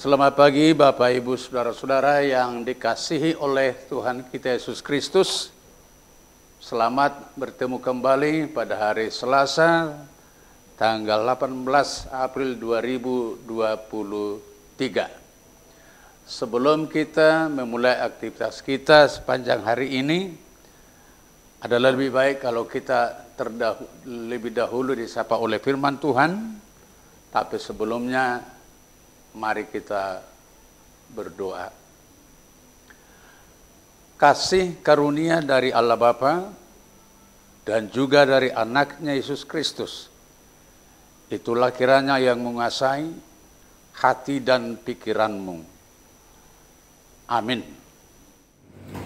Selamat pagi Bapak Ibu Saudara-saudara yang dikasihi oleh Tuhan kita Yesus Kristus. Selamat bertemu kembali pada hari Selasa tanggal 18 April 2023. Sebelum kita memulai aktivitas kita sepanjang hari ini, adalah lebih baik kalau kita terlebih lebih dahulu disapa oleh firman Tuhan, tapi sebelumnya Mari kita berdoa. Kasih karunia dari Allah Bapa dan juga dari anaknya Yesus Kristus. Itulah kiranya yang menguasai hati dan pikiranmu. Amin.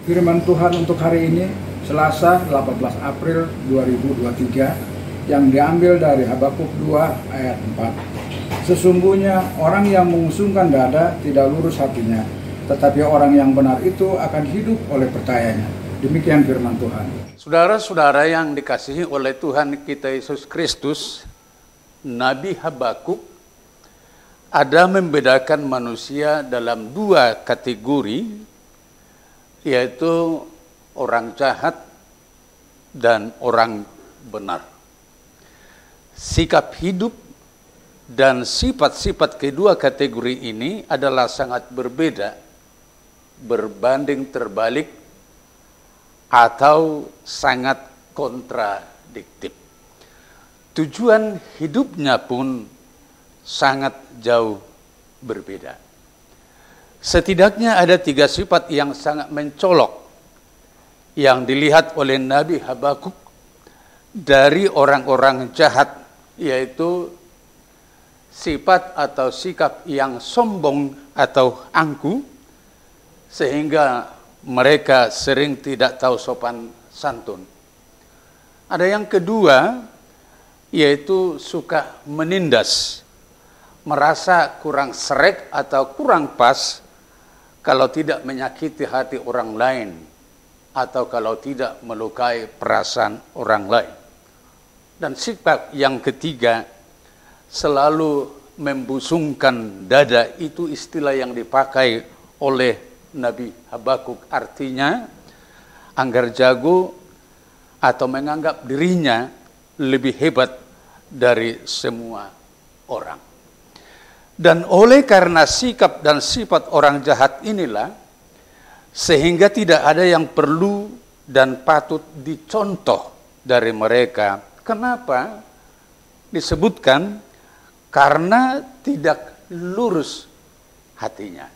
Firman Tuhan untuk hari ini, Selasa 18 April 2023, yang diambil dari Habakuk 2 ayat 4. Sesungguhnya orang yang mengusungkan dada tidak lurus hatinya, tetapi orang yang benar itu akan hidup oleh percayanya. Demikian firman Tuhan. Saudara-saudara yang dikasihi oleh Tuhan kita Yesus Kristus, Nabi Habakuk ada membedakan manusia dalam dua kategori, yaitu orang jahat dan orang benar. Sikap hidup dan sifat-sifat kedua kategori ini adalah sangat berbeda, berbanding terbalik, atau sangat kontradiktif. Tujuan hidupnya pun sangat jauh berbeda. Setidaknya ada tiga sifat yang sangat mencolok yang dilihat oleh Nabi Habakuk dari orang-orang jahat, yaitu sifat atau sikap yang sombong atau angku sehingga mereka sering tidak tahu sopan santun. Ada yang kedua yaitu suka menindas, merasa kurang serek atau kurang pas kalau tidak menyakiti hati orang lain atau kalau tidak melukai perasaan orang lain. Dan sikap yang ketiga selalu membusungkan dada itu istilah yang dipakai oleh Nabi Habakuk artinya anggar jago atau menganggap dirinya lebih hebat dari semua orang. Dan oleh karena sikap dan sifat orang jahat inilah sehingga tidak ada yang perlu dan patut dicontoh dari mereka. Kenapa disebutkan karena tidak lurus hatinya.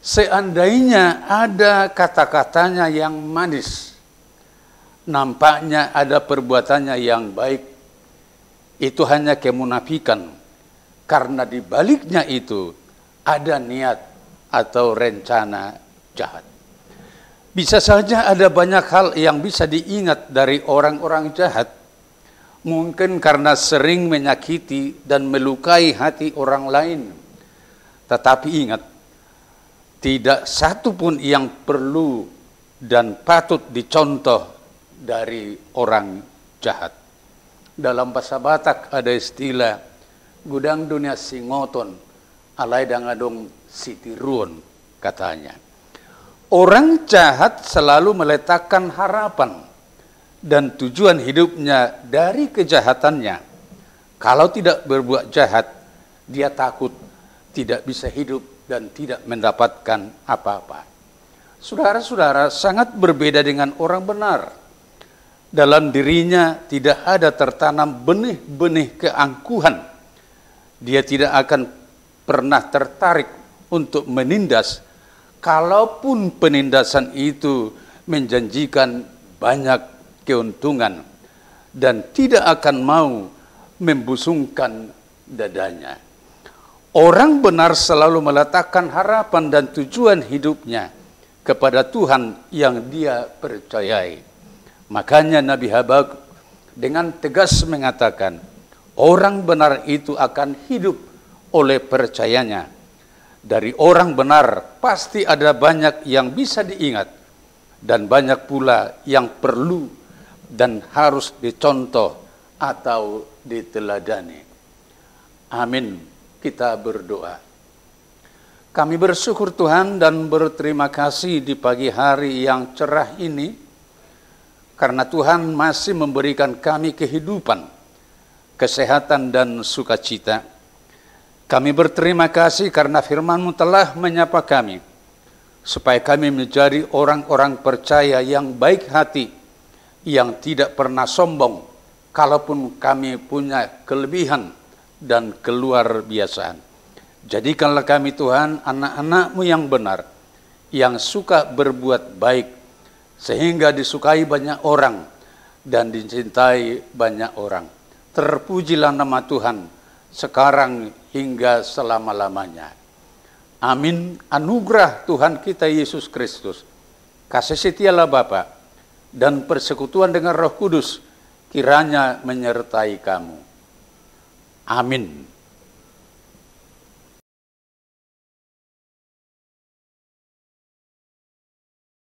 Seandainya ada kata-katanya yang manis, nampaknya ada perbuatannya yang baik, itu hanya kemunafikan. Karena di baliknya itu ada niat atau rencana jahat. Bisa saja ada banyak hal yang bisa diingat dari orang-orang jahat mungkin karena sering menyakiti dan melukai hati orang lain. Tetapi ingat, tidak satu pun yang perlu dan patut dicontoh dari orang jahat. Dalam bahasa Batak ada istilah gudang dunia singoton, alai dangadong sitirun katanya. Orang jahat selalu meletakkan harapan dan tujuan hidupnya dari kejahatannya, kalau tidak berbuat jahat, dia takut tidak bisa hidup dan tidak mendapatkan apa-apa. Saudara-saudara sangat berbeda dengan orang benar. Dalam dirinya tidak ada tertanam benih-benih keangkuhan. Dia tidak akan pernah tertarik untuk menindas, kalaupun penindasan itu menjanjikan banyak keuntungan dan tidak akan mau membusungkan dadanya. Orang benar selalu meletakkan harapan dan tujuan hidupnya kepada Tuhan yang dia percayai. Makanya Nabi Habak dengan tegas mengatakan, orang benar itu akan hidup oleh percayanya. Dari orang benar pasti ada banyak yang bisa diingat dan banyak pula yang perlu dan harus dicontoh atau diteladani. Amin. Kita berdoa. Kami bersyukur Tuhan dan berterima kasih di pagi hari yang cerah ini karena Tuhan masih memberikan kami kehidupan, kesehatan dan sukacita. Kami berterima kasih karena firman-Mu telah menyapa kami supaya kami menjadi orang-orang percaya yang baik hati yang tidak pernah sombong, kalaupun kami punya kelebihan dan keluar biasaan. Jadikanlah kami Tuhan anak-anakmu yang benar, yang suka berbuat baik, sehingga disukai banyak orang dan dicintai banyak orang. Terpujilah nama Tuhan sekarang hingga selama-lamanya. Amin. Anugerah Tuhan kita Yesus Kristus. Kasih setialah Bapak dan persekutuan dengan Roh Kudus kiranya menyertai kamu. Amin.